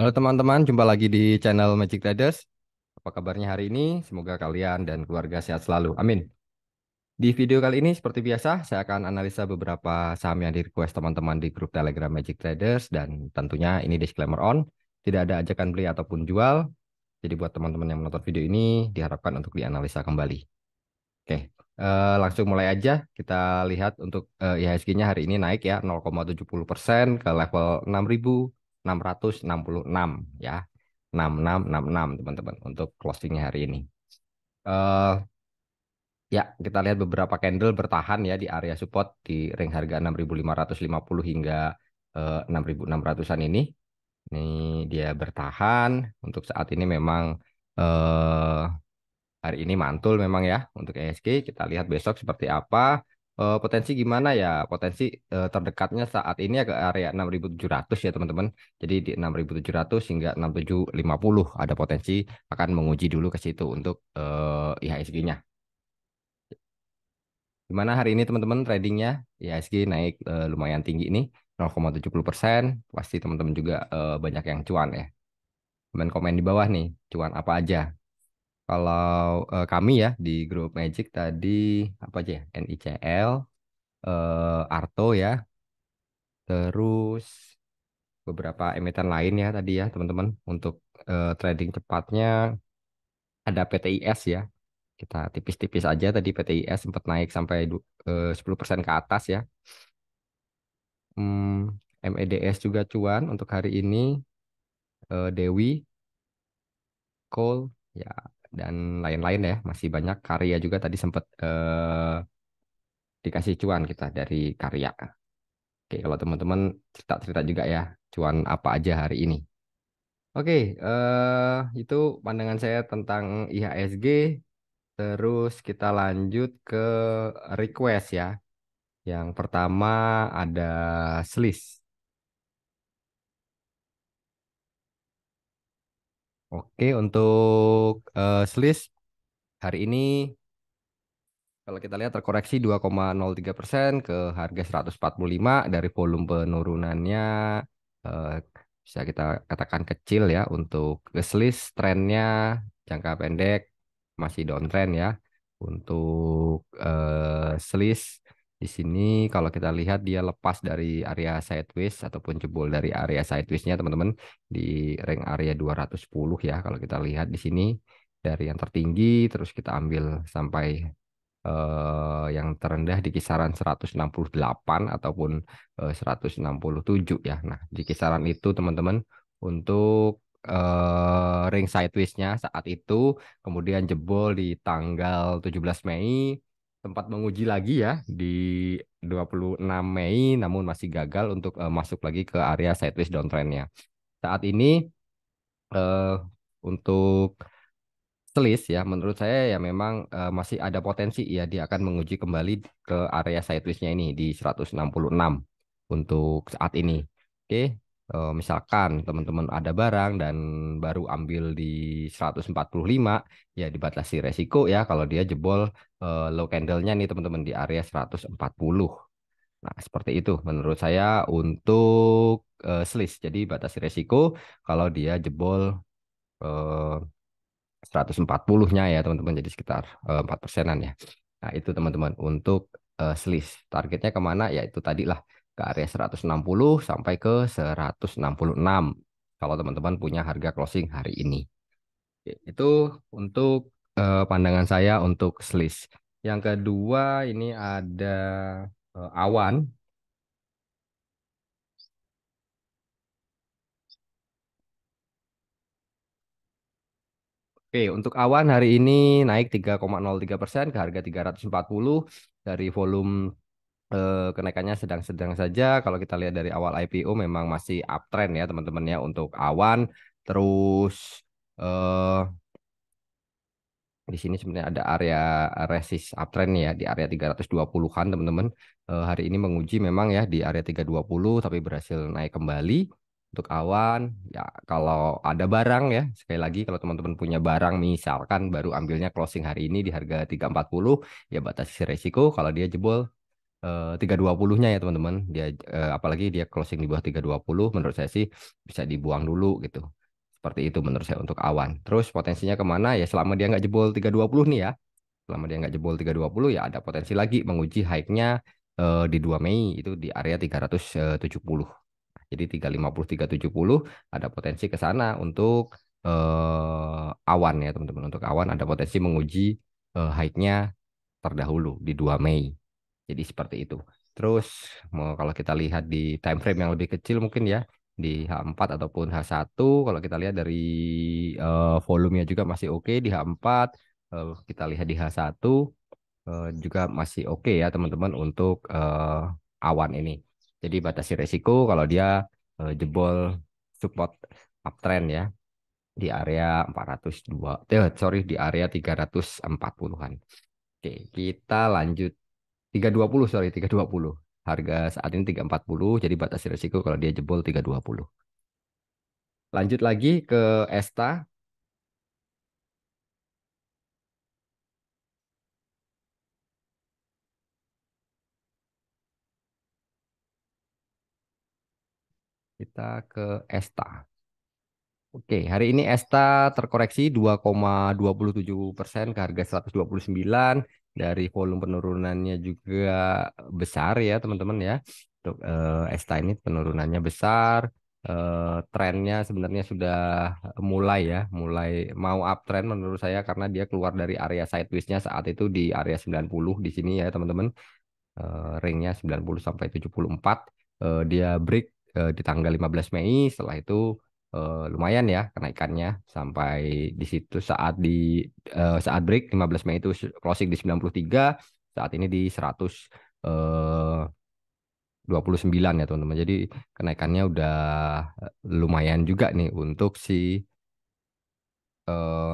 Halo teman-teman, jumpa lagi di channel Magic Traders. Apa kabarnya hari ini? Semoga kalian dan keluarga sehat selalu. Amin. Di video kali ini seperti biasa, saya akan analisa beberapa saham yang di-request teman-teman di grup Telegram Magic Traders dan tentunya ini disclaimer on, tidak ada ajakan beli ataupun jual. Jadi buat teman-teman yang menonton video ini diharapkan untuk dianalisa kembali. Oke, eh, langsung mulai aja kita lihat untuk eh, IHSG-nya hari ini naik ya 0,70% ke level 6000 666 ya. 6666 teman-teman untuk closingnya hari ini. Uh, ya, kita lihat beberapa candle bertahan ya di area support di ring harga 6550 hingga uh, eh, 6600-an ini. Ini dia bertahan untuk saat ini memang uh, hari ini mantul memang ya untuk ESG. Kita lihat besok seperti apa uh, potensi gimana ya? Potensi uh, terdekatnya saat ini ke area 6.700 ya teman-teman. Jadi di 6.700 hingga 6.750 ada potensi akan menguji dulu ke situ untuk uh, eh, IHSG-nya. Gimana hari ini teman-teman tradingnya? IHSG naik uh, lumayan tinggi nih 0,70 persen. Pasti teman-teman juga uh, banyak yang cuan ya. Komen-komen di bawah nih, cuan apa aja kalau uh, kami ya di grup Magic tadi apa aja ya? NICL, uh, Arto ya. Terus beberapa emiten lain ya tadi ya teman-teman untuk uh, trading cepatnya ada PTIS ya. Kita tipis-tipis aja tadi PTIS sempat naik sampai uh, 10% ke atas ya. Hmm, MEDS juga cuan untuk hari ini. Uh, Dewi, Cole ya dan lain-lain ya masih banyak karya juga tadi sempat eh, dikasih cuan kita dari karya oke kalau teman-teman cerita-cerita juga ya cuan apa aja hari ini oke eh, itu pandangan saya tentang IHSG terus kita lanjut ke request ya yang pertama ada selis. Oke, untuk uh, Swiss hari ini kalau kita lihat terkoreksi 2,03 persen ke harga 145 dari volume penurunannya uh, bisa kita katakan kecil ya untuk Swiss trennya jangka pendek masih downtrend ya untuk uh, Swiss di sini kalau kita lihat dia lepas dari area sideways ataupun jebol dari area sidewaysnya teman-teman di range area 210 ya kalau kita lihat di sini dari yang tertinggi terus kita ambil sampai eh, yang terendah di kisaran 168 ataupun eh, 167 ya. Nah, di kisaran itu teman-teman untuk eh, ring sidewaysnya saat itu kemudian jebol di tanggal 17 Mei tempat menguji lagi ya di 26 Mei namun masih gagal untuk uh, masuk lagi ke area sideways downtrendnya. Saat ini uh, untuk selis ya menurut saya ya memang uh, masih ada potensi ya dia akan menguji kembali ke area sideways ini di 166 untuk saat ini. Oke, uh, misalkan teman-teman ada barang dan baru ambil di 145 ya dibatasi resiko ya kalau dia jebol uh, low candlenya nih teman-teman di area 140. Nah, seperti itu menurut saya untuk uh, slice. Jadi batasi resiko kalau dia jebol uh, 140-nya ya teman-teman jadi sekitar uh, persenan ya. Nah, itu teman-teman untuk uh, slice. Targetnya kemana? Ya itu tadi lah ke area 160 sampai ke 166 kalau teman-teman punya harga closing hari ini. Itu untuk eh, pandangan saya untuk selisih. Yang kedua ini ada eh, awan. Oke, untuk awan hari ini naik 3,03 ke harga 340 dari volume Eh, kenaikannya sedang-sedang saja. Kalau kita lihat dari awal IPO memang masih uptrend ya teman-teman ya untuk awan. Terus eh, di sini sebenarnya ada area resist uptrend ya di area 320-an teman-teman. Eh, hari ini menguji memang ya di area 320 tapi berhasil naik kembali untuk awan ya kalau ada barang ya sekali lagi kalau teman-teman punya barang misalkan baru ambilnya closing hari ini di harga 340 ya batasi resiko kalau dia jebol Eh, tiga dua puluhnya ya teman-teman dia uh, apalagi dia closing di bawah 320 menurut saya sih bisa dibuang dulu gitu seperti itu menurut saya untuk awan terus potensinya kemana ya selama dia nggak jebol 320 nih ya selama dia nggak jebol 320 ya ada potensi lagi menguji high-nya uh, eh, di 2 Mei itu di area 370 jadi 350 370 ada potensi ke sana untuk uh, awan ya teman-teman untuk awan ada potensi menguji uh, high-nya terdahulu di 2 Mei jadi seperti itu. Terus mau kalau kita lihat di time frame yang lebih kecil mungkin ya di H4 ataupun H1 kalau kita lihat dari uh, volumenya juga masih oke okay. di H4 uh, eh, kita lihat di H1 uh, eh, juga masih oke okay ya teman-teman untuk uh, awan ini. Jadi batasi resiko kalau dia uh, jebol support uptrend ya di area 402 eh, sorry di area 340-an. Oke, kita lanjut 320 sorry 320 harga saat ini 340 jadi batas resiko kalau dia jebol 320 lanjut lagi ke Esta kita ke Esta Oke, hari ini Esta terkoreksi 2,27 persen ke harga 129 dari volume penurunannya juga besar ya teman-teman ya untuk uh, eh, ESTA ini penurunannya besar uh, trennya sebenarnya sudah mulai ya mulai mau uptrend menurut saya karena dia keluar dari area sidewaysnya saat itu di area 90 di sini ya teman-teman uh, ringnya 90 sampai 74 uh, dia break uh, di tanggal 15 Mei setelah itu uh, lumayan ya kenaikannya sampai di situ saat di uh, saat break 15 Mei itu closing di 93 saat ini di 100 uh, 29 ya teman-teman. Jadi kenaikannya udah lumayan juga nih untuk si uh,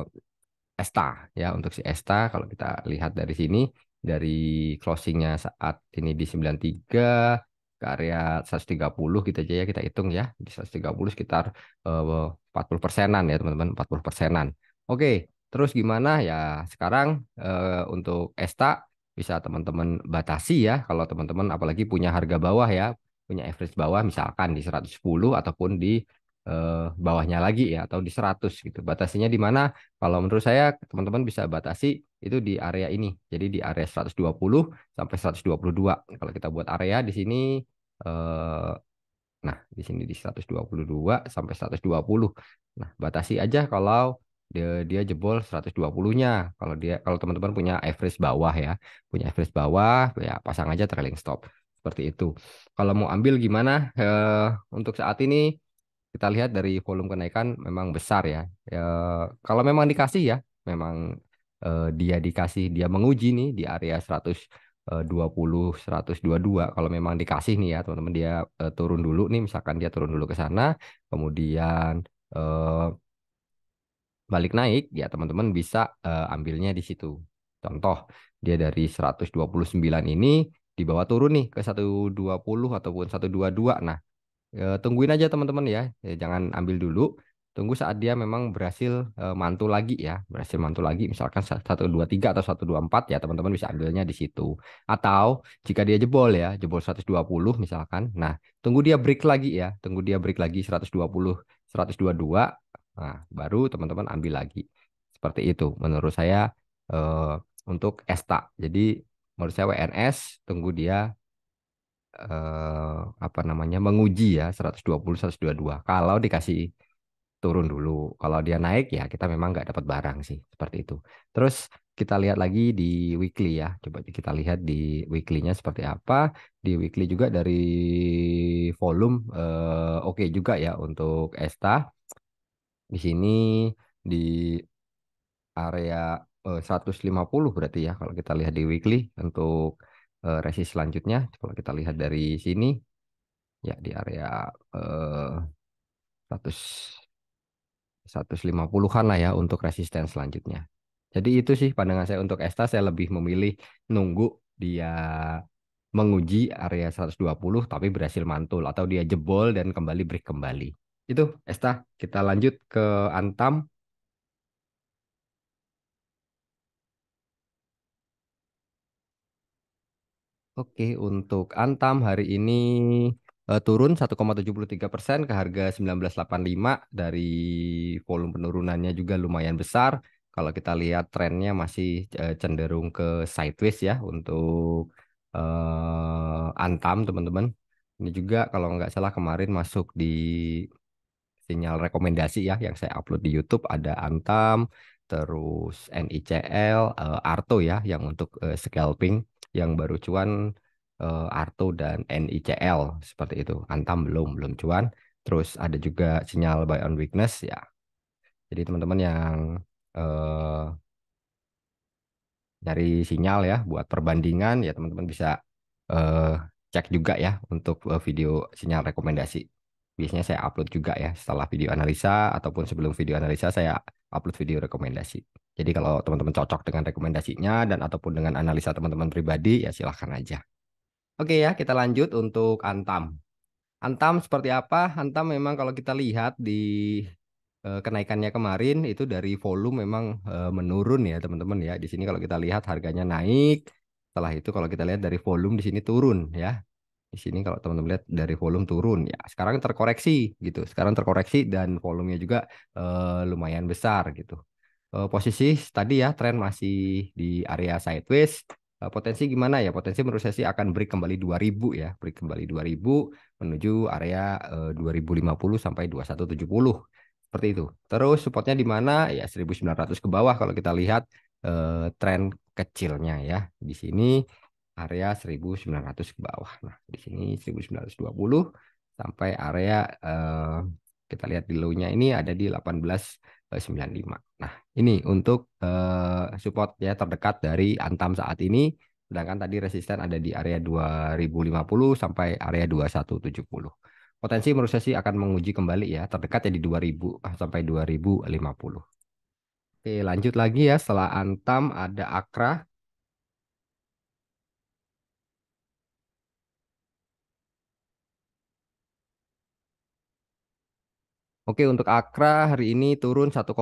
Esta ya untuk si Esta kalau kita lihat dari sini dari closingnya saat ini di 93 ke area 130 gitu aja ya kita hitung ya di 130 sekitar eh, uh, 40 persenan ya teman-teman 40 persenan oke terus gimana ya sekarang uh, untuk ESTA bisa teman-teman batasi ya kalau teman-teman apalagi punya harga bawah ya punya average bawah misalkan di 110 ataupun di eh, bawahnya lagi ya atau di 100 gitu. Batasinya di mana? Kalau menurut saya teman-teman bisa batasi itu di area ini. Jadi di area 120 sampai 122. Kalau kita buat area di sini eh, nah di sini di 122 sampai 120. Nah, batasi aja kalau dia, dia jebol 120-nya. Kalau dia kalau teman-teman punya average bawah ya, punya average bawah ya pasang aja trailing stop seperti itu. Kalau mau ambil gimana? Eh, untuk saat ini kita lihat dari volume kenaikan memang besar ya. E, kalau memang dikasih ya, memang e, dia dikasih dia menguji nih di area 120 122 eh, kalau memang dikasih nih ya teman-teman dia e, turun dulu nih misalkan dia turun dulu ke sana kemudian e, balik naik ya teman-teman bisa uh, ambilnya di situ. Contoh dia dari 129 ini dibawa turun nih ke 120 ataupun 122. Nah, e, tungguin aja teman-teman ya. E, jangan ambil dulu. Tunggu saat dia memang berhasil e, eh, mantul lagi ya, berhasil mantul lagi misalkan satu dua tiga atau satu dua empat ya teman-teman bisa ambilnya di situ. Atau jika dia jebol ya, jebol 120 misalkan. Nah, tunggu dia break lagi ya, tunggu dia break lagi 120 122. Nah, baru teman-teman ambil lagi. Seperti itu menurut saya untuk ESTA. Jadi menurut saya WNS tunggu dia eh, apa namanya menguji ya 120 122 kalau dikasih turun dulu kalau dia naik ya kita memang nggak dapat barang sih seperti itu terus kita lihat lagi di weekly ya coba kita lihat di weeklynya seperti apa di weekly juga dari volume eh, oke okay juga ya untuk Esta di sini di area eh, 150 berarti ya kalau kita lihat di weekly untuk uh, eh, resist selanjutnya kalau kita lihat dari sini ya di area eh, uh, 150-an lah ya untuk resisten selanjutnya. Jadi itu sih pandangan saya untuk ESTA saya lebih memilih nunggu dia menguji area 120 tapi berhasil mantul atau dia jebol dan kembali break kembali. Itu ESTA, kita lanjut ke Antam. Oke, untuk Antam hari ini uh, turun 1,73 persen ke harga 1985 dari volume penurunannya juga lumayan besar. Kalau kita lihat trennya masih uh, cenderung ke sideways ya untuk uh, Antam teman-teman. Ini juga kalau nggak salah kemarin masuk di sinyal rekomendasi ya yang saya upload di YouTube ada Antam, terus NICL, uh, Arto ya yang untuk uh, scalping yang baru cuan uh, Arto dan NICL seperti itu. Antam belum belum cuan. Terus ada juga sinyal buy on weakness ya. Jadi teman-teman yang uh, eh, dari sinyal ya buat perbandingan ya teman-teman bisa uh, cek juga ya untuk uh, video sinyal rekomendasi. Biasanya saya upload juga ya setelah video analisa ataupun sebelum video analisa saya upload video rekomendasi. Jadi kalau teman-teman cocok dengan rekomendasinya dan ataupun dengan analisa teman-teman pribadi ya silahkan aja. Oke ya, kita lanjut untuk Antam. Antam seperti apa? Antam memang kalau kita lihat di eh, kenaikannya kemarin itu dari volume memang eh, menurun ya teman-teman ya. Di sini kalau kita lihat harganya naik, setelah itu kalau kita lihat dari volume di sini turun ya. Di sini kalau teman-teman lihat dari volume turun ya. Sekarang terkoreksi gitu. Sekarang terkoreksi dan volumenya juga eh, lumayan besar gitu. Eh, posisi tadi ya tren masih di area sideways. Eh, potensi gimana ya? Potensi menurut saya sih akan break kembali 2000 ya, break kembali 2000 menuju area eh, lima 2050 sampai 2170 seperti itu. Terus supportnya di mana? Ya 1900 ke bawah kalau kita lihat tren kecilnya ya. Di sini area 1900 ke bawah. Nah, di sini 1920 sampai area kita lihat di low-nya ini ada di 18 95. Nah, ini untuk uh, support ya terdekat dari Antam saat ini, sedangkan tadi resisten ada di area 2050 sampai area 2170. Potensi menurut saya sih akan menguji kembali ya, terdekat ya di 2000 eh, sampai 2050. Oke, lanjut lagi ya setelah Antam ada Akra Oke, untuk Akra hari ini turun 1,77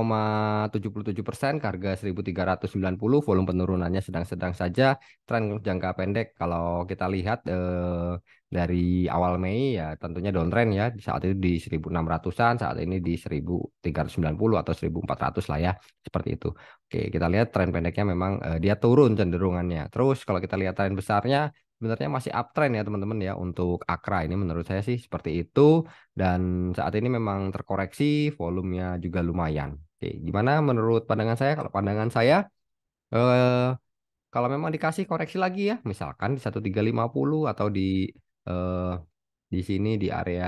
persen harga 1.390, volume penurunannya sedang-sedang saja. Trend jangka pendek kalau kita lihat eh, dari awal Mei ya tentunya downtrend ya saat itu di 1.600an, saat ini di 1.390 atau 1.400 lah ya seperti itu. Oke, kita lihat tren pendeknya memang eh, dia turun cenderungannya. Terus kalau kita lihat tren besarnya sebenarnya masih uptrend ya teman-teman ya untuk Akra ini menurut saya sih seperti itu dan saat ini memang terkoreksi volumenya juga lumayan. Oke, gimana menurut pandangan saya? Kalau pandangan saya eh kalau memang dikasih koreksi lagi ya, misalkan di 1350 atau di eh di sini di area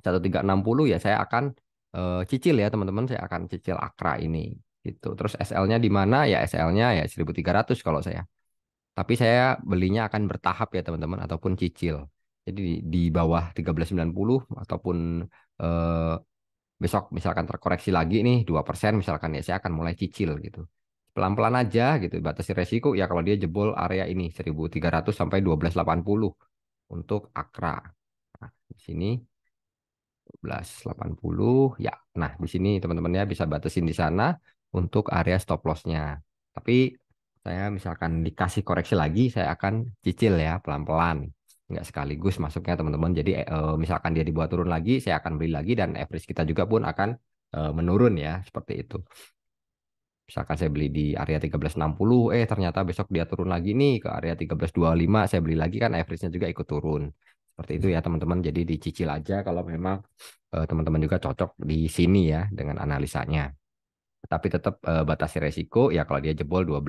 1360 ya saya akan eh, cicil ya teman-teman, saya akan cicil Akra ini gitu. Terus SL-nya di mana? Ya SL-nya ya 1300 kalau saya. Tapi saya belinya akan bertahap ya teman-teman ataupun cicil. Jadi di, bawah 1390 ataupun eh, besok misalkan terkoreksi lagi nih 2% misalkan ya saya akan mulai cicil gitu. Pelan-pelan aja gitu batasi resiko ya kalau dia jebol area ini 1300 sampai 1280 untuk Akra. Nah, di sini 1280 ya. Nah, di sini teman-teman ya bisa batasin di sana untuk area stop lossnya Tapi saya misalkan dikasih koreksi lagi saya akan cicil ya pelan-pelan nggak sekaligus masuknya teman-teman jadi eh, misalkan dia dibuat turun lagi saya akan beli lagi dan average kita juga pun akan eh, menurun ya seperti itu misalkan saya beli di area 1360 eh ternyata besok dia turun lagi nih ke area 1325 saya beli lagi kan average-nya juga ikut turun seperti itu ya teman-teman jadi dicicil aja kalau memang eh, teman-teman juga cocok di sini ya dengan analisanya tapi tetap batasi resiko ya kalau dia jebol 12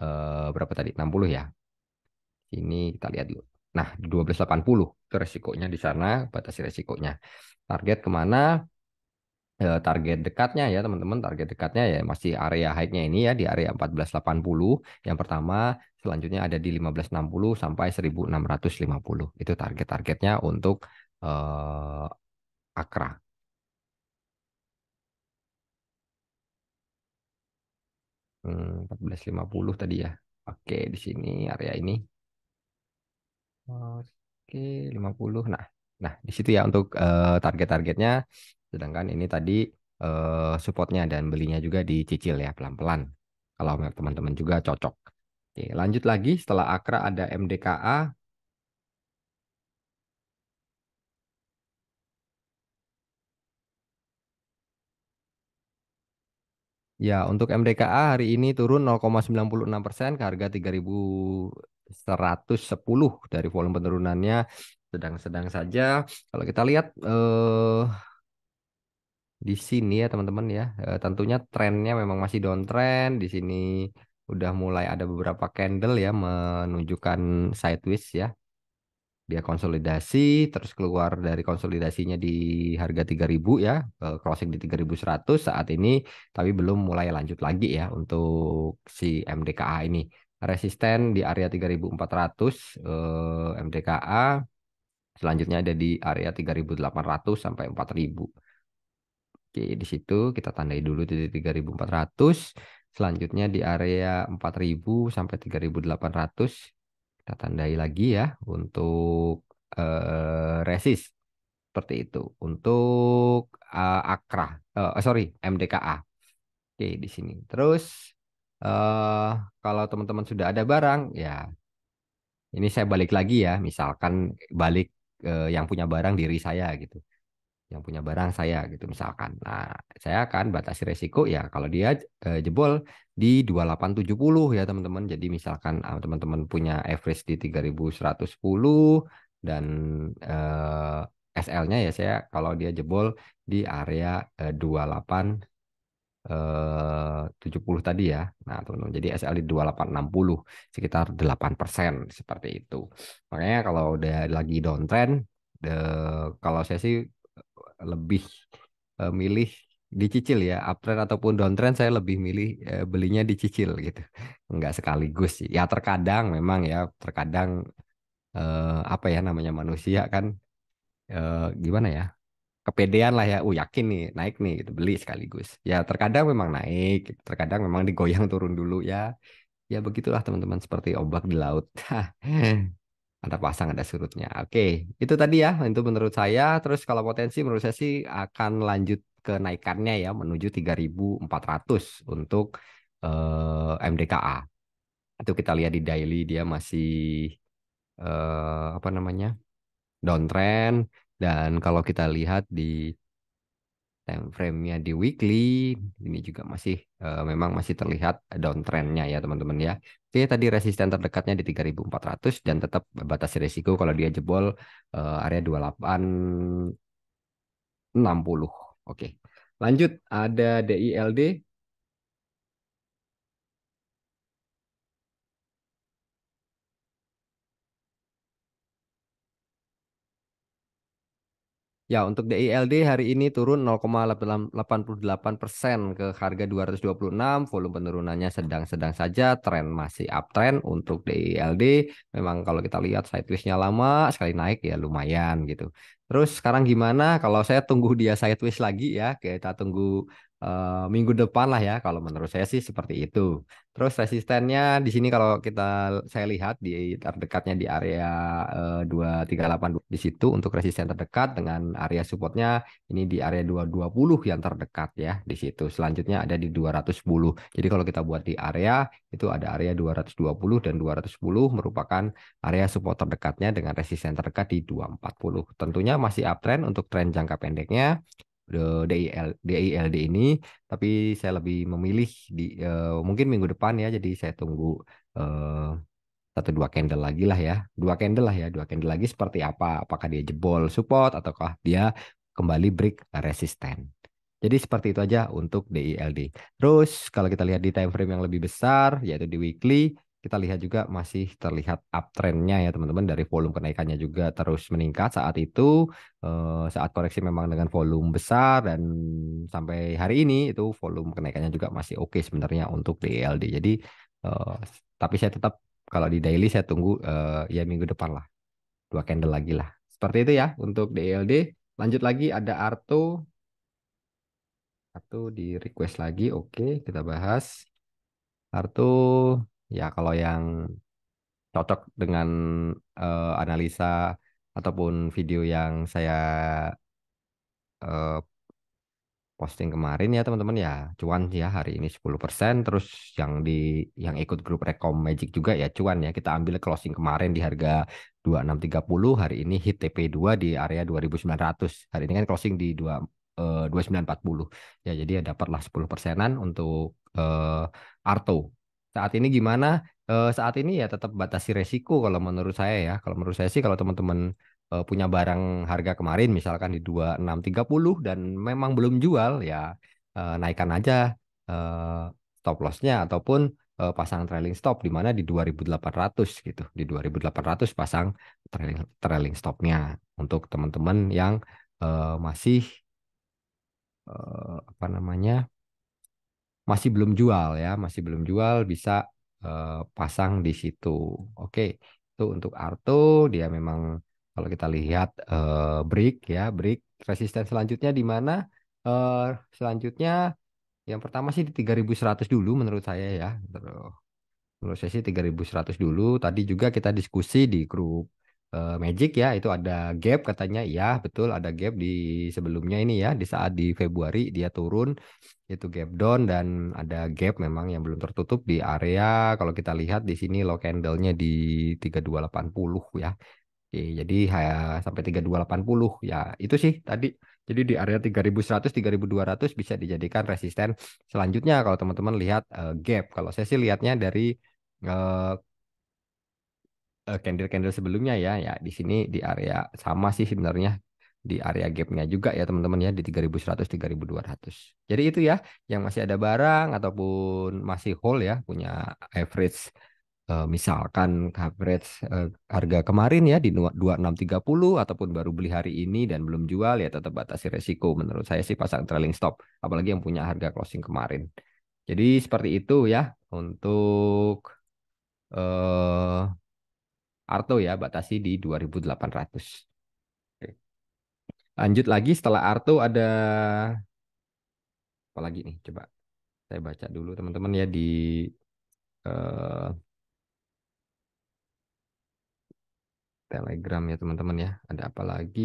eh, berapa tadi? 60 ya. Ini kita lihat dulu. Nah, 1280 itu resikonya di sana, batasi resikonya. Target kemana? Eh, target dekatnya ya teman-teman, target dekatnya ya masih area high-nya ini ya di area 1480 yang pertama, selanjutnya ada di 1560 sampai 1650. Itu target-targetnya untuk eh, Akra. Hmm, 14.50 tadi ya. Oke, di sini area ini. Oke, 50. Nah, nah di situ ya untuk uh, target-targetnya. Sedangkan ini tadi uh, supportnya dan belinya juga dicicil ya pelan-pelan. Kalau teman-teman juga cocok. Oke, lanjut lagi setelah Akra ada MDKA Ya, untuk MDKA hari ini turun 0,96 persen ke harga 3.110 dari volume penurunannya sedang-sedang saja. Kalau kita lihat eh, di sini ya teman-teman ya, eh, tentunya trennya memang masih downtrend. Di sini udah mulai ada beberapa candle ya menunjukkan sideways ya dia konsolidasi terus keluar dari konsolidasinya di harga 3000 ya crossing di 3100 saat ini tapi belum mulai lanjut lagi ya untuk si MDKA ini resisten di area 3400 eh, MDKA selanjutnya ada di area 3800 sampai 4000 Oke di situ kita tandai dulu di 3400 selanjutnya di area 4000 sampai 3800 kita tandai lagi ya untuk uh, eh, resist seperti itu untuk uh, eh, akra uh, eh, sorry MDKA oke di sini terus uh, kalau teman-teman sudah ada barang ya ini saya balik lagi ya misalkan balik uh, yang punya barang diri saya gitu yang punya barang saya gitu misalkan. Nah, saya akan batasi resiko ya kalau dia eh, jebol di 2870 ya teman-teman. Jadi misalkan ah, teman-teman punya average di 3110 dan eh, SL-nya ya saya kalau dia jebol di area eh, 28 70 eh, tadi ya. Nah, teman-teman. Jadi SL di 2860 sekitar 8% seperti itu. Makanya kalau udah lagi downtrend, the, eh, kalau saya sih lebih uh, milih dicicil ya uptrend ataupun downtrend saya lebih milih uh, belinya dicicil gitu nggak sekaligus sih ya terkadang memang ya terkadang uh, apa ya namanya manusia kan uh, gimana ya kepedean lah ya, uh yakin nih naik nih gitu beli sekaligus. Ya terkadang memang naik, terkadang memang digoyang turun dulu ya. Ya begitulah teman-teman seperti ombak di laut. ada pasang ada surutnya. Oke, itu tadi ya. Itu menurut saya. Terus kalau potensi menurut saya sih akan lanjut kenaikannya ya menuju 3.400 untuk eh, MDKA. Itu kita lihat di daily dia masih eh, apa namanya downtrend dan kalau kita lihat di time frame-nya di weekly ini juga masih uh, memang masih terlihat downtrendnya ya teman-teman ya. Oke tadi resisten terdekatnya di 3.400 dan tetap batasi risiko kalau dia jebol uh, area 2860. Oke lanjut ada DILD Ya, untuk DILD hari ini turun 0,88 persen ke harga 226. Volume penurunannya sedang-sedang saja. Tren masih uptrend untuk DILD. Memang kalau kita lihat sideways-nya lama, sekali naik ya lumayan gitu. Terus sekarang gimana? Kalau saya tunggu dia sideways lagi ya, kita tunggu uh, minggu depan lah ya kalau menurut saya sih seperti itu. Terus resistennya di sini kalau kita saya lihat di terdekatnya di area uh, delapan di situ untuk resisten terdekat dengan area supportnya ini di area 220 yang terdekat ya di situ. Selanjutnya ada di 210. Jadi kalau kita buat di area itu ada area 220 dan 210 merupakan area support terdekatnya dengan resisten terdekat di 240. Tentunya masih uptrend untuk tren jangka pendeknya DIL, DILD ini, tapi saya lebih memilih di uh, mungkin minggu depan ya, jadi saya tunggu eh, satu dua candle lagi lah ya, dua candle lah ya, dua candle lagi seperti apa? Apakah dia jebol support ataukah dia kembali break resisten? Jadi seperti itu aja untuk DILD. Terus kalau kita lihat di time frame yang lebih besar yaitu di weekly, kita lihat juga masih terlihat uptrendnya ya teman-teman dari volume kenaikannya juga terus meningkat saat itu eh, saat koreksi memang dengan volume besar dan sampai hari ini itu volume kenaikannya juga masih oke okay sebenarnya untuk DLD e jadi eh, tapi saya tetap kalau di daily saya tunggu eh, ya minggu depan lah dua candle lagi lah seperti itu ya untuk DLD e lanjut lagi ada Arto Arto di request lagi oke okay, kita bahas Arto Ya kalau yang cocok dengan uh, analisa ataupun video yang saya uh, posting kemarin ya teman-teman ya cuan ya hari ini 10% terus yang di yang ikut grup Rekom Magic juga ya cuan ya kita ambil closing kemarin di harga 2630 hari ini hit TP2 di area 2900 hari ini kan closing di 2 eh, 2940 ya jadi ya dapatlah 10 persenan untuk eh, Arto saat ini gimana? E, saat ini ya tetap batasi resiko kalau menurut saya ya. Kalau menurut saya sih kalau teman-teman e, punya barang harga kemarin misalkan di 2630 dan memang belum jual ya e, naikkan aja e, stop lossnya ataupun e, pasang trailing stop di mana di 2800 gitu. Di 2800 pasang trailing trailing stopnya untuk teman-teman yang e, masih apa namanya? masih belum jual ya, masih belum jual bisa uh, pasang di situ. Oke, itu untuk Arto dia memang kalau kita lihat uh, eh, break ya, break resisten selanjutnya di mana? Uh, selanjutnya yang pertama sih di 3100 dulu menurut saya ya. menurut saya sih 3100 dulu. Tadi juga kita diskusi di grup Eh, magic ya itu ada gap katanya ya betul ada gap di sebelumnya ini ya di saat di Februari dia turun itu gap down dan ada gap memang yang belum tertutup di area kalau kita lihat di sini low candlenya di 3280 ya Oke, jadi ya, sampai 3280 ya itu sih tadi jadi di area 3100 3200 bisa dijadikan resisten selanjutnya kalau teman-teman lihat uh, gap kalau saya sih lihatnya dari uh, Eh, candle-candle sebelumnya ya. Ya di sini di area sama sih sebenarnya di area gapnya juga ya teman-teman ya di 3100 3200. Jadi itu ya yang masih ada barang ataupun masih hold ya punya average eh, misalkan average eh, harga kemarin ya di 2630 ataupun baru beli hari ini dan belum jual ya tetap batasi resiko menurut saya sih pasang trailing stop apalagi yang punya harga closing kemarin. Jadi seperti itu ya untuk eh, Arto ya batasi di 2800. Lanjut lagi setelah Arto ada apa lagi nih? Coba saya baca dulu teman-teman ya di uh, Telegram ya teman-teman ya. Ada apa lagi?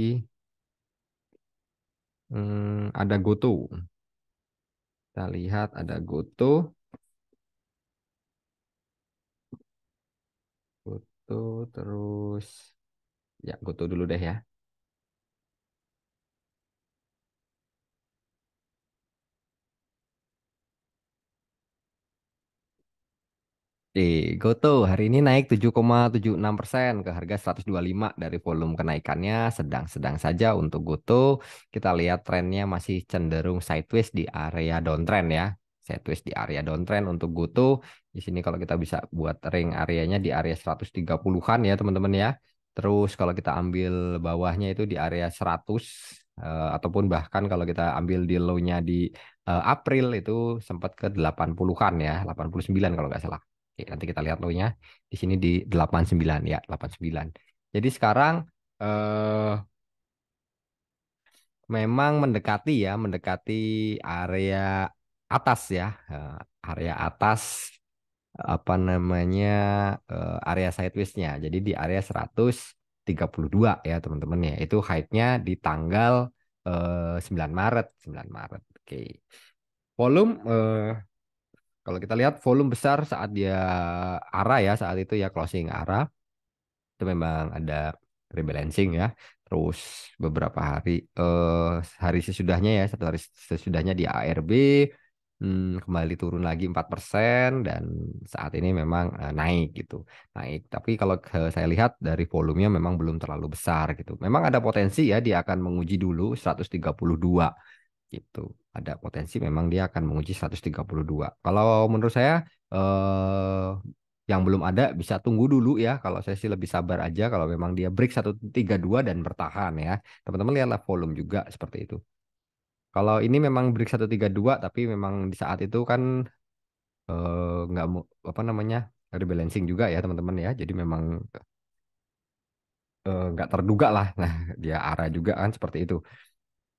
Hmm, ada Goto. Kita lihat ada Goto. Gitu, terus ya Goto dulu deh ya. Di Goto hari ini naik 7,76 persen ke harga 125 dari volume kenaikannya sedang-sedang saja untuk Goto. Kita lihat trennya masih cenderung sideways di area downtrend ya. Sideways di area downtrend untuk Goto di sini kalau kita bisa buat ring areanya di area 130-an ya teman-teman ya. Terus kalau kita ambil bawahnya itu di area 100 eh, ataupun bahkan kalau kita ambil di low-nya di eh, April itu sempat ke 80-an ya, 89 kalau nggak salah. Oke, nanti kita lihat low-nya di sini di 89 ya, 89. Jadi sekarang eh, memang mendekati ya, mendekati area atas ya, eh, area atas apa namanya uh, area sideways-nya. Jadi di area 132 ya teman-teman ya. Itu heightnya nya di tanggal uh, eh, 9 Maret, 9 Maret. Oke. Okay. Volume uh, kalau kita lihat volume besar saat dia arah ya saat itu ya closing arah itu memang ada rebalancing ya. Terus beberapa hari eh, hari sesudahnya ya satu hari sesudahnya di ARB hmm, kembali turun lagi 4% dan saat ini memang uh, naik gitu. Naik, tapi kalau ke, eh, saya lihat dari volumenya memang belum terlalu besar gitu. Memang ada potensi ya dia akan menguji dulu 132 gitu. Ada potensi memang dia akan menguji 132. Kalau menurut saya eh yang belum ada bisa tunggu dulu ya. Kalau saya sih lebih sabar aja kalau memang dia break 132 dan bertahan ya. Teman-teman lihatlah volume juga seperti itu. Kalau ini memang break 132 tapi memang di saat itu kan eh, nggak mau apa namanya rebalancing juga ya teman-teman ya. Jadi memang eh, nggak terduga lah. Nah dia arah juga kan seperti itu.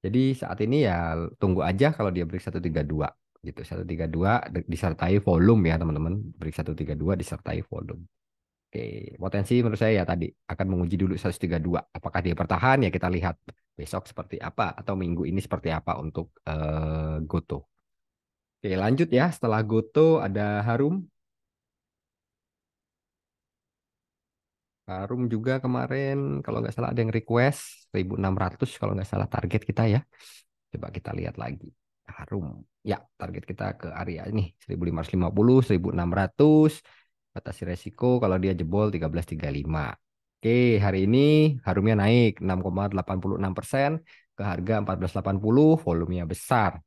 Jadi saat ini ya tunggu aja kalau dia break 132 gitu. 132 disertai volume ya teman-teman. Break 132 disertai volume. Oke, potensi menurut saya ya tadi akan menguji dulu 132. Apakah dia bertahan ya kita lihat besok seperti apa atau minggu ini seperti apa untuk uh, Goto. Oke, lanjut ya. Setelah Goto ada Harum. Harum juga kemarin kalau nggak salah ada yang request 1600 kalau nggak salah target kita ya. Coba kita lihat lagi. Harum. Ya, target kita ke area ini 1550, 1600 batasi resiko kalau dia jebol 1335. Oke, hari ini harumnya naik 6,86 persen ke harga 1480, volumenya besar.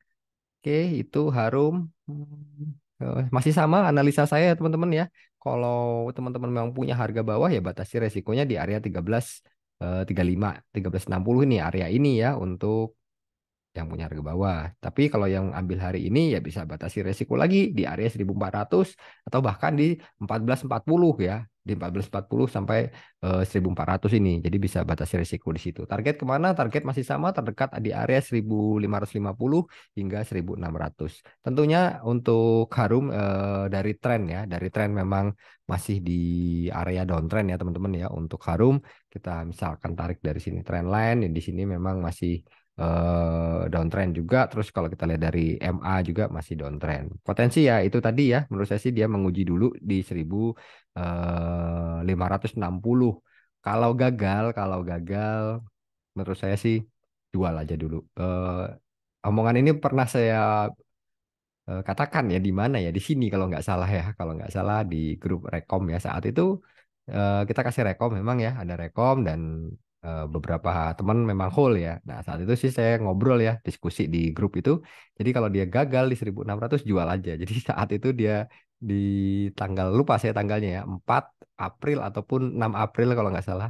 Oke, itu harum hmm, eh, masih sama analisa saya ya teman-teman ya. Kalau teman-teman memang punya harga bawah ya batasi resikonya di area 13 35 1360 ini area ini ya untuk yang punya harga bawah. Tapi kalau yang ambil hari ini ya bisa batasi resiko lagi di area 1400 atau bahkan di 1440 ya di 1440 sampai uh, eh, 1400 ini. Jadi bisa batasi risiko di situ. Target kemana? Target masih sama terdekat di area 1550 hingga 1600. Tentunya untuk Harum uh, dari tren ya, dari tren memang masih di area downtrend ya teman-teman ya. Untuk Harum kita misalkan tarik dari sini trend line, di sini memang masih Eh, downtrend juga. Terus kalau kita lihat dari MA juga masih downtrend. Potensi ya itu tadi ya menurut saya sih dia menguji dulu di 1560. Eh, kalau gagal, kalau gagal menurut saya sih jual aja dulu. Uh, omongan ini pernah saya uh, katakan ya di mana ya di sini kalau nggak salah ya kalau nggak salah di grup rekom ya saat itu uh, kita kasih rekom memang ya ada rekom dan Eh, beberapa teman memang whole ya. Nah saat itu sih saya ngobrol ya, diskusi di grup itu. Jadi kalau dia gagal di 1600 jual aja. Jadi saat itu dia di tanggal lupa saya tanggalnya ya 4 April ataupun 6 April kalau nggak salah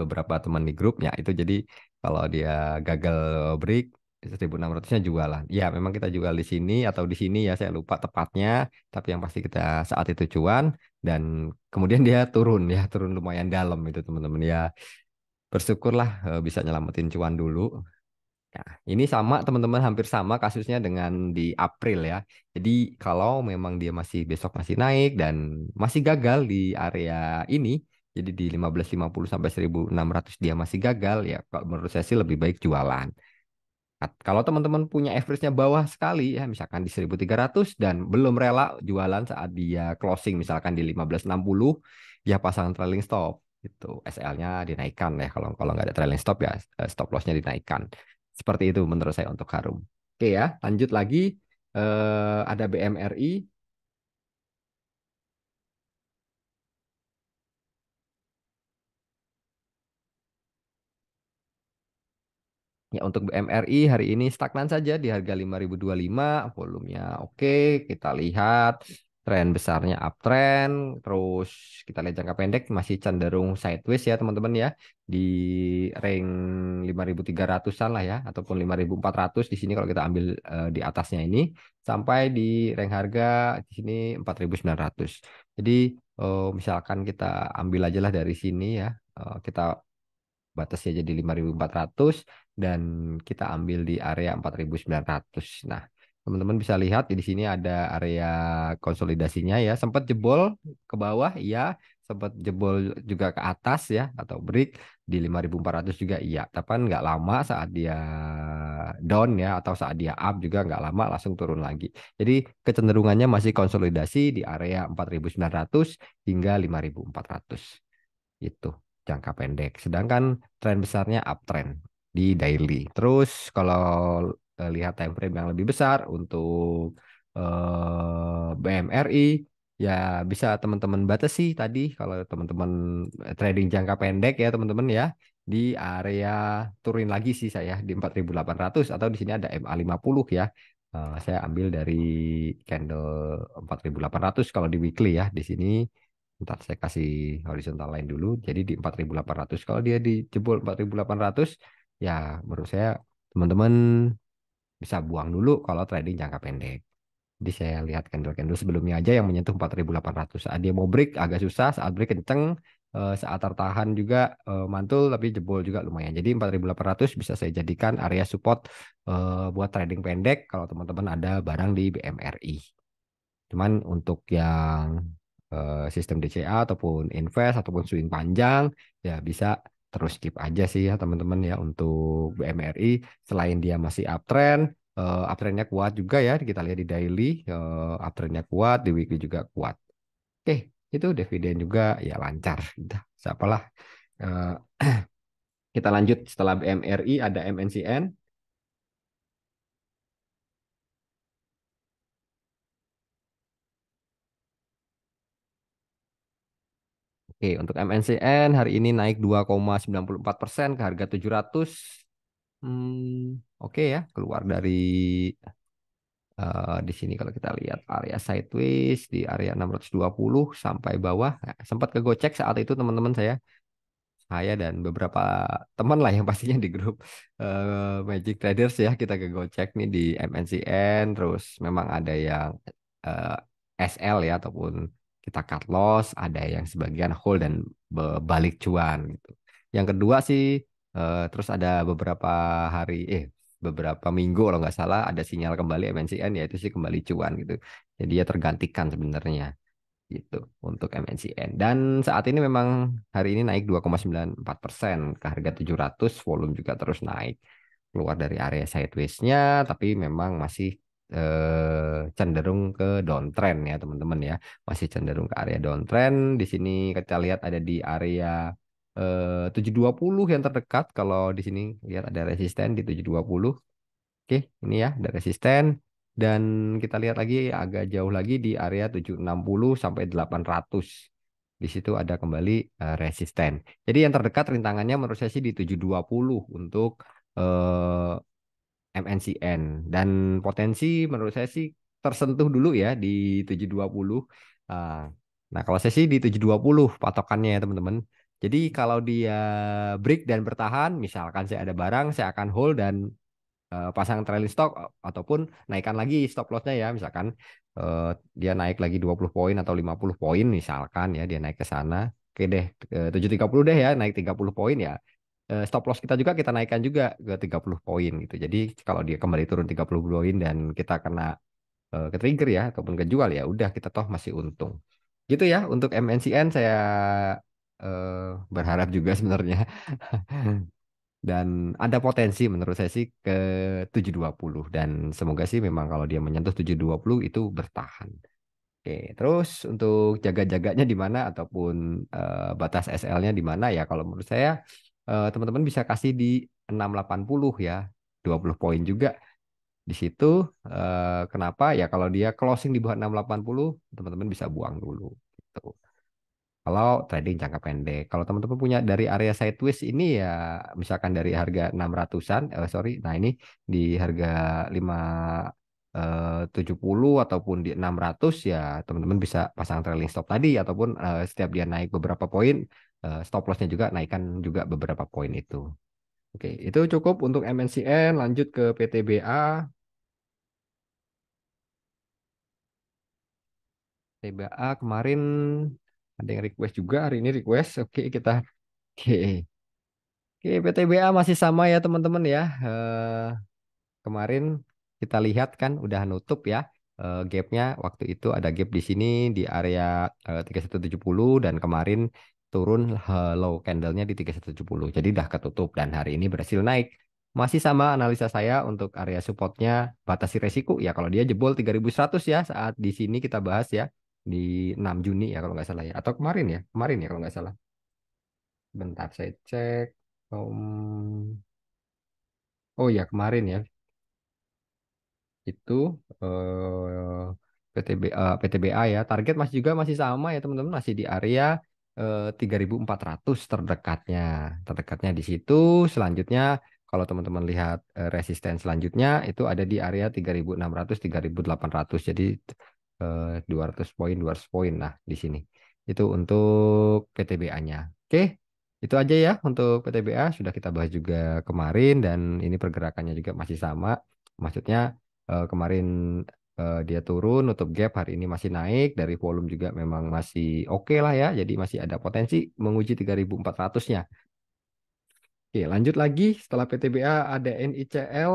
beberapa teman di grupnya itu jadi kalau dia gagal break 1600-nya jualan. Ya, memang kita jual di sini atau di sini ya, saya lupa tepatnya, tapi yang pasti kita saat itu cuan dan kemudian dia turun ya, turun lumayan dalam itu teman-teman ya. Bersyukurlah eh, bisa nyelamatin cuan dulu. Nah, ini sama teman-teman hampir sama kasusnya dengan di April ya. Jadi kalau memang dia masih besok masih naik dan masih gagal di area ini, jadi di 1550 sampai 1600 dia masih gagal ya, kalau menurut saya sih lebih baik jualan. Kalau teman-teman punya average-nya bawah sekali ya misalkan di 1300 dan belum rela jualan saat dia closing misalkan di 1560 ya pasang trailing stop itu SL-nya dinaikkan ya kalau kalau nggak ada trailing stop ya eh, stop loss-nya dinaikkan. Seperti itu menurut saya untuk Harum. Oke ya, lanjut lagi eh, ada BMRI Ya untuk BMRI hari ini stagnan saja di harga 5025, volumenya oke, kita lihat tren besarnya uptrend, terus kita lihat jangka pendek masih cenderung sideways ya teman-teman ya di range 5300-an lah ya ataupun 5400 di sini kalau kita ambil uh, di atasnya ini sampai di ring harga di sini 4900. Jadi uh, misalkan kita ambil aja lah dari sini ya, uh, kita batasnya jadi 5400 dan kita ambil di area 4900. Nah, teman-teman bisa lihat di sini ada area konsolidasinya ya. Sempat jebol ke bawah ya, sempat jebol juga ke atas ya atau break di 5400 juga iya tapi nggak lama saat dia down ya atau saat dia up juga nggak lama langsung turun lagi jadi kecenderungannya masih konsolidasi di area 4900 hingga 5400 itu jangka pendek sedangkan tren besarnya uptrend di daily. Terus kalau e, lihat time frame yang lebih besar untuk e, BMRI ya bisa teman-teman batasi tadi kalau teman-teman e, trading jangka pendek ya teman-teman ya di area turun lagi sih saya di 4800 atau di sini ada MA50 ya. saya ambil dari candle 4800 kalau di weekly ya di sini ntar saya kasih horizontal lain dulu jadi di 4800 kalau dia di jebol 4800 ya menurut saya teman-teman bisa buang dulu kalau trading jangka pendek. Jadi saya lihat candle-candle sebelumnya aja yang menyentuh 4.800. Saat dia mau break agak susah, saat break kenceng, eh, saat tertahan juga eh, mantul tapi jebol juga lumayan. Jadi 4.800 bisa saya jadikan area support eh, buat trading pendek kalau teman-teman ada barang di BMRI. Cuman untuk yang sistem DCA ataupun invest ataupun swing panjang ya bisa terus skip aja sih ya teman-teman ya untuk BMRI selain dia masih uptrend uh, uptrendnya kuat juga ya kita lihat di daily uh, uptrendnya kuat di weekly juga kuat oke okay, itu dividen juga ya lancar udah siapalah uh, kita lanjut setelah BMRI ada MNCN Oke, untuk MNCN hari ini naik 2,94 persen ke harga 700. Hmm, Oke ya, keluar dari uh, di sini kalau kita lihat area sideways di area 620 sampai bawah. Nah, sempat kegocek saat itu teman-teman saya. Saya dan beberapa teman lah yang pastinya di grup uh, Magic Traders ya kita kegocek nih di MNCN terus memang ada yang uh, eh, SL ya ataupun kita cut loss, ada yang sebagian hold dan balik cuan gitu. Yang kedua sih uh, terus ada beberapa hari eh beberapa minggu kalau nggak salah ada sinyal kembali MNCN yaitu si sih kembali cuan gitu. Jadi ya tergantikan sebenarnya gitu untuk MNCN. Dan saat ini memang hari ini naik 2,94 persen ke harga 700, volume juga terus naik keluar dari area sideways-nya, tapi memang masih Eh, cenderung ke downtrend ya teman-teman ya masih cenderung ke area downtrend di sini kita lihat ada di area eh, 720 yang terdekat kalau di sini lihat ada resisten di 720 oke ini ya ada resisten dan kita lihat lagi agak jauh lagi di area 760 sampai 800 di situ ada kembali uh, resisten. Jadi yang terdekat rintangannya menurut saya sih di 720 untuk uh, MNCN dan potensi menurut saya sih tersentuh dulu ya di 720. Ah, nah, kalau saya sih di 720 patokannya ya, teman-teman. Jadi kalau dia break dan bertahan, misalkan saya ada barang, saya akan hold dan eh, pasang trailing stock eh, ataupun naikkan lagi stop lossnya ya, misalkan eh, dia naik lagi 20 poin atau 50 poin misalkan ya, dia naik ke sana. Oke deh, 730 deh ya, naik 30 poin ya. Eh, stop loss kita juga kita naikkan juga ke 30 poin gitu. Jadi kalau dia kembali turun 30 poin dan kita kena eh, ke trigger ya ataupun kejual ya udah kita toh masih untung. Gitu ya untuk MNCN saya uh, berharap juga sebenarnya. dan ada potensi menurut saya sih ke 720 dan semoga sih memang kalau dia menyentuh 720 itu bertahan. Oke, terus untuk jaga-jaganya di mana ataupun uh, batas SL-nya di mana ya kalau menurut saya Eh, teman-teman bisa kasih di 680 ya 20 poin juga di situ eh, kenapa ya kalau dia closing di bawah 680 teman-teman bisa buang dulu gitu. Kalau trading jangka pendek, kalau teman-teman punya dari area sideways ini ya misalkan dari harga 600-an, eh, sorry, nah ini di harga 5 eh, tujuh 70 ataupun di 600 ya teman-teman bisa pasang trailing stop tadi ataupun uh, setiap dia naik beberapa poin Eh, stop lossnya juga naikkan juga beberapa poin itu. Oke, itu cukup untuk MNCN. Lanjut ke PTBA. PTBA kemarin ada yang request juga hari ini request. Oke, kita oke. Oke, PTBA masih sama ya teman-teman ya. Uh, kemarin kita lihat kan udah nutup ya uh, gapnya waktu itu ada gap di sini di area uh, 3170 dan kemarin turun eh, low candlenya di 3170. Jadi udah ketutup dan hari ini berhasil naik. Masih sama analisa saya untuk area supportnya batasi resiko ya kalau dia jebol 3100 ya saat di sini kita bahas ya di 6 Juni ya kalau nggak salah ya atau kemarin ya kemarin ya kalau nggak salah. Bentar saya cek. Um... Oh ya kemarin ya itu uh, eh, PTBA, eh, PTBA ya target masih juga masih sama ya teman-teman masih di area 3.400 eh, terdekatnya. Terdekatnya di situ, selanjutnya kalau teman-teman lihat eh, resisten selanjutnya itu ada di area 3.600 3.800. Jadi 200 eh, poin 200 poin nah di sini. Itu untuk PTBA-nya. Oke. Itu aja ya untuk PTBA sudah kita bahas juga kemarin dan ini pergerakannya juga masih sama. Maksudnya kemarin Eh, dia turun nutup gap hari ini masih naik dari volume juga memang masih oke okay lah ya jadi masih ada potensi menguji 3400-nya. Oke, lanjut lagi setelah PTBA ada NICL.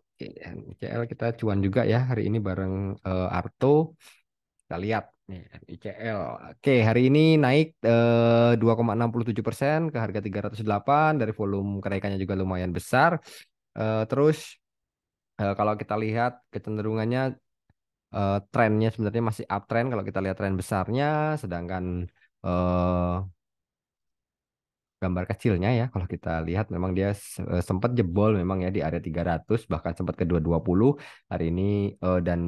Oke, NICL kita cuan juga ya hari ini bareng uh, Arto. Kita lihat nih NICL. Oke, hari ini naik eh, uh, 2,67 ke harga 308 dari volume kenaikannya juga lumayan besar. Uh, terus uh, kalau kita lihat kecenderungannya uh, eh, trennya sebenarnya masih uptrend kalau kita lihat tren besarnya, sedangkan uh, gambar kecilnya ya kalau kita lihat memang dia sempat jebol memang ya di area 300 bahkan sempat ke 220 hari ini dan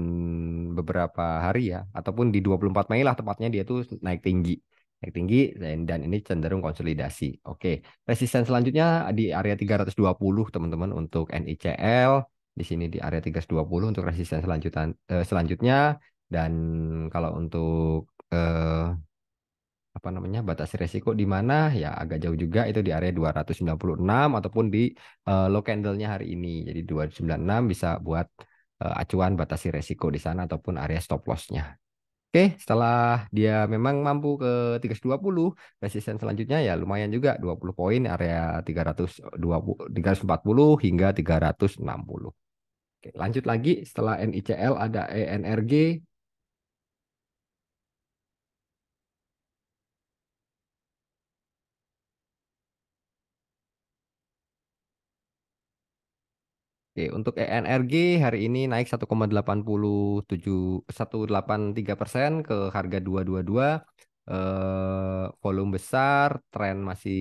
beberapa hari ya ataupun di 24 Mei lah tepatnya dia tuh naik tinggi naik tinggi dan ini cenderung konsolidasi. Oke, resisten selanjutnya di area 320 teman-teman untuk NICL di sini di area 320 untuk resisten selanjutan eh, selanjutnya dan kalau untuk eh, apa namanya batas resiko di mana ya agak jauh juga itu di area 296 ataupun di eh, low candlenya hari ini jadi 296 bisa buat eh, acuan batasi resiko di sana ataupun area stop lossnya Oke, setelah dia memang mampu ke 320, resisten selanjutnya ya lumayan juga 20 poin area 320 340 hingga 360. Oke, lanjut lagi setelah NICL ada ENRG. Oke, untuk ENRG hari ini naik 1,87 tiga persen ke harga 222. Eh, volume besar, tren masih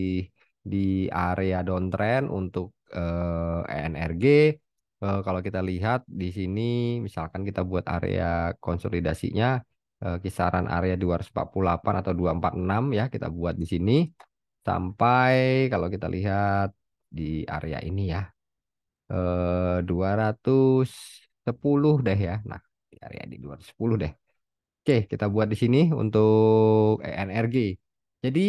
di area downtrend untuk eh, ENRG eh, kalau kita lihat di sini misalkan kita buat area konsolidasinya eh, kisaran area 248 atau 246 ya kita buat di sini sampai kalau kita lihat di area ini ya eh, 210 deh ya. Nah, di area di 210 deh. Oke, kita buat di sini untuk energi. Jadi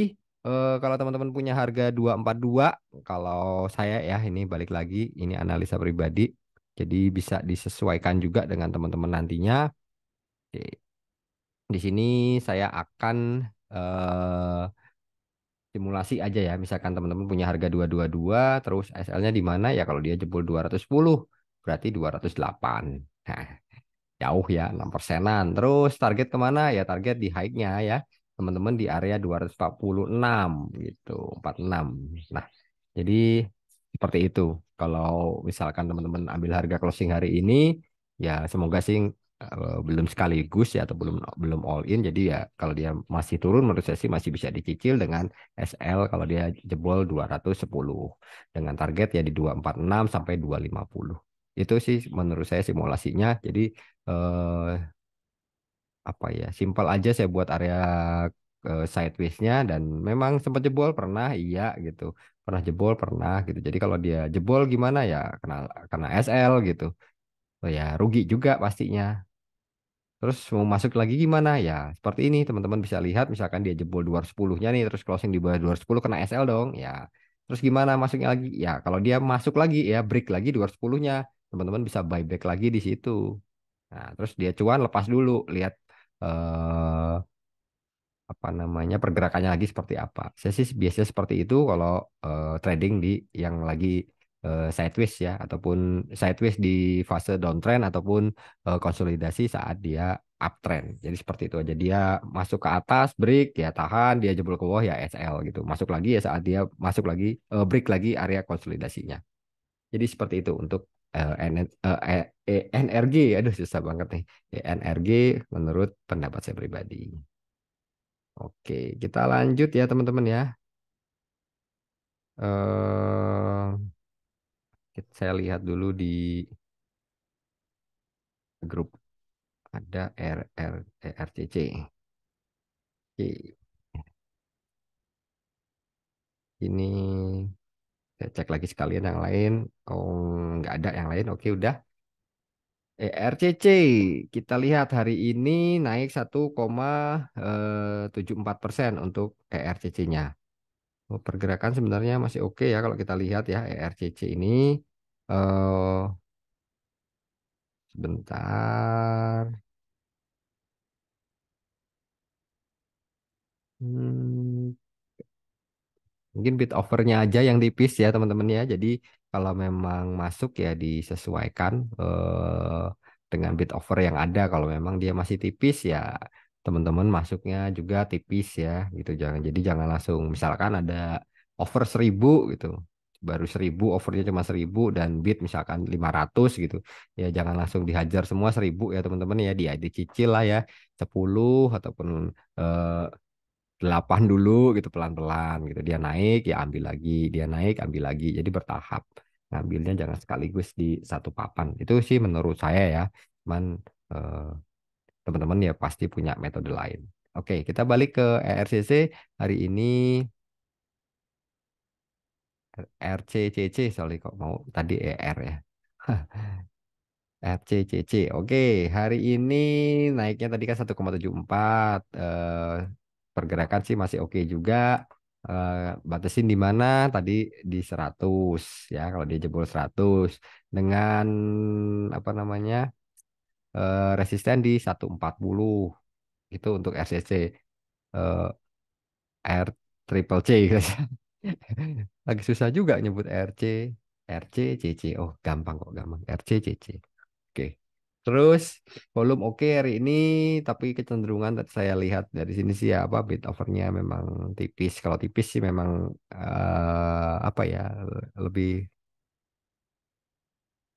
Uh, kalau teman-teman punya harga 242, kalau saya ya ini balik lagi, ini analisa pribadi. Jadi bisa disesuaikan juga dengan teman-teman nantinya. Oke. Di sini saya akan uh, simulasi aja ya. Misalkan teman-teman punya harga 222, terus SL-nya di mana? Ya kalau dia jebol 210, berarti 208. Nah, jauh ya, 6 persenan. Terus target kemana? Ya target di high-nya ya teman-teman di area 246 gitu, 46. Nah, jadi seperti itu. Kalau misalkan teman-teman ambil harga closing hari ini, ya semoga sih eh, belum sekaligus ya atau belum belum all in. Jadi ya kalau dia masih turun menurut saya sih masih bisa dicicil dengan SL kalau dia jebol 210 dengan target ya di 246 sampai 250. Itu sih menurut saya simulasinya. Jadi eh, apa ya simpel aja saya buat area uh, eh, sidewaysnya dan memang sempat jebol pernah iya gitu pernah jebol pernah gitu jadi kalau dia jebol gimana ya kena kena SL gitu oh ya rugi juga pastinya terus mau masuk lagi gimana ya seperti ini teman-teman bisa lihat misalkan dia jebol 210-nya nih terus closing di bawah 210 kena SL dong ya terus gimana masuknya lagi ya kalau dia masuk lagi ya break lagi 210-nya teman-teman bisa buyback lagi di situ nah terus dia cuan lepas dulu lihat eh, apa namanya pergerakannya lagi seperti apa. Saya sih biasanya seperti itu kalau eh, trading di yang lagi eh, sideways ya ataupun sideways di fase downtrend ataupun eh, konsolidasi saat dia uptrend. Jadi seperti itu aja dia masuk ke atas break ya tahan, dia jebol ke bawah ya SL gitu. Masuk lagi ya saat dia masuk lagi eh, break lagi area konsolidasinya. Jadi seperti itu untuk Nrg, eh, e, e, aduh susah banget nih. ENRG menurut pendapat saya pribadi. Oke, kita lanjut ya teman-teman ya. Uh, saya lihat dulu di grup ada RR, RCC. E, Oke. Ini saya cek lagi sekalian yang lain oh nggak ada yang lain oke udah ERCC eh, kita lihat hari ini naik 1,74 eh, persen untuk ERCC-nya. Oh, pergerakan sebenarnya masih oke okay ya kalau kita lihat ya ERCC ini. Uh, sebentar. Hmm, mungkin bit overnya aja yang tipis ya teman-teman ya. Jadi kalau memang masuk ya disesuaikan eh, dengan bit over yang ada. Kalau memang dia masih tipis ya teman-teman masuknya juga tipis ya gitu jangan jadi jangan langsung misalkan ada over seribu gitu baru seribu overnya cuma seribu dan bid misalkan 500 gitu ya jangan langsung dihajar semua seribu ya teman-teman ya dia dicicil lah ya sepuluh ataupun eh, delapan dulu gitu pelan-pelan gitu. Dia naik ya ambil lagi, dia naik ambil lagi. Jadi bertahap. Ngambilnya jangan sekaligus di satu papan. Itu sih menurut saya ya. Cuman teman eh, teman-teman ya pasti punya metode lain. Oke, kita balik ke ERCC hari ini e RCCC sorry kok mau tadi ER ya. E RCCC. Oke, hari ini naiknya tadi kan 1,74 eh, pergerakan sih masih oke okay juga. Uh, batasin di mana tadi di 100 ya kalau dia jebol 100 dengan apa namanya uh, resisten di 140 itu untuk RCC uh, eh, R triple C lagi susah juga nyebut RC RC CC oh gampang kok gampang RC CC Terus volume oke okay hari ini, tapi kecenderungan saya lihat dari sini sih ya apa bid overnya memang tipis. Kalau tipis sih memang uh, apa ya lebih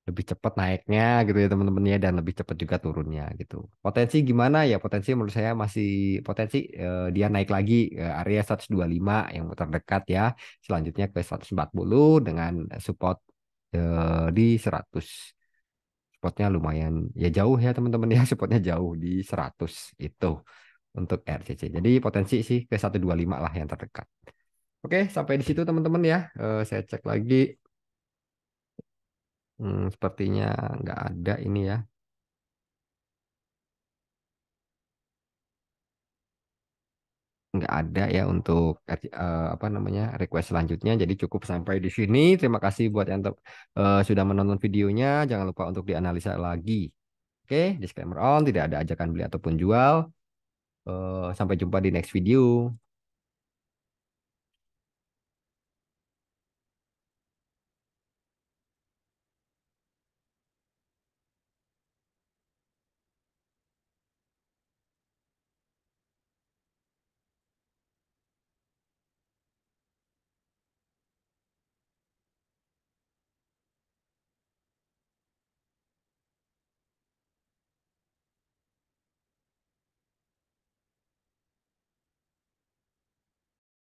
lebih cepat naiknya gitu ya teman-teman ya dan lebih cepat juga turunnya gitu. Potensi gimana ya? Potensi menurut saya masih potensi eh, dia naik lagi eh, area 125 yang terdekat ya. Selanjutnya ke 140 dengan support eh, di 100 spotnya lumayan ya jauh ya teman-teman ya spotnya jauh di 100 itu untuk RCC. Jadi potensi sih ke 125 lah yang terdekat. Oke, sampai di situ teman-teman ya. Eh, saya cek lagi. Hmm, sepertinya nggak ada ini ya. nggak ada ya untuk uh, apa namanya request selanjutnya. Jadi cukup sampai di sini. Terima kasih buat yang uh, sudah menonton videonya. Jangan lupa untuk dianalisa lagi. Oke, okay? disclaimer on, tidak ada ajakan beli ataupun jual. Uh, sampai jumpa di next video.